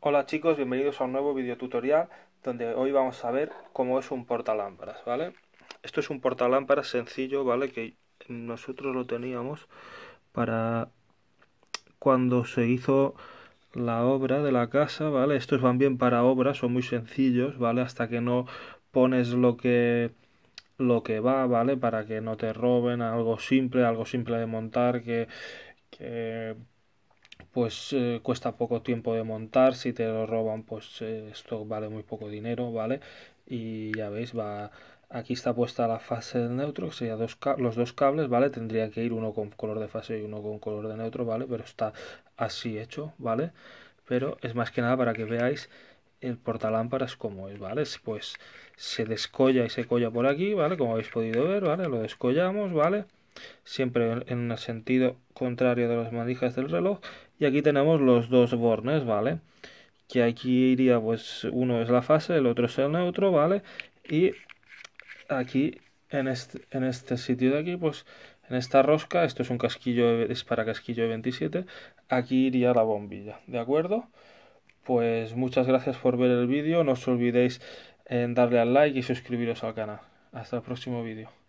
Hola chicos, bienvenidos a un nuevo video tutorial donde hoy vamos a ver cómo es un portalámparas, ¿vale? Esto es un portalámparas sencillo, ¿vale? Que nosotros lo teníamos para cuando se hizo la obra de la casa, ¿vale? Estos van bien para obras, son muy sencillos, ¿vale? Hasta que no pones lo que lo que va, ¿vale? Para que no te roben, algo simple, algo simple de montar, que pues eh, cuesta poco tiempo de montar, si te lo roban pues eh, esto vale muy poco dinero, ¿vale? Y ya veis, va aquí está puesta la fase del neutro, que sería dos, los dos cables, ¿vale? Tendría que ir uno con color de fase y uno con color de neutro, ¿vale? Pero está así hecho, ¿vale? Pero es más que nada para que veáis el portalámparas como es, ¿vale? Pues se descolla y se colla por aquí, ¿vale? Como habéis podido ver, ¿vale? Lo descollamos, ¿vale? siempre en el sentido contrario de las manijas del reloj. Y aquí tenemos los dos bornes, ¿vale? Que aquí iría, pues uno es la fase, el otro es el neutro, ¿vale? Y aquí, en este, en este sitio de aquí, pues en esta rosca, esto es un casquillo, es para casquillo de 27, aquí iría la bombilla, ¿de acuerdo? Pues muchas gracias por ver el vídeo, no os olvidéis en eh, darle al like y suscribiros al canal. Hasta el próximo vídeo.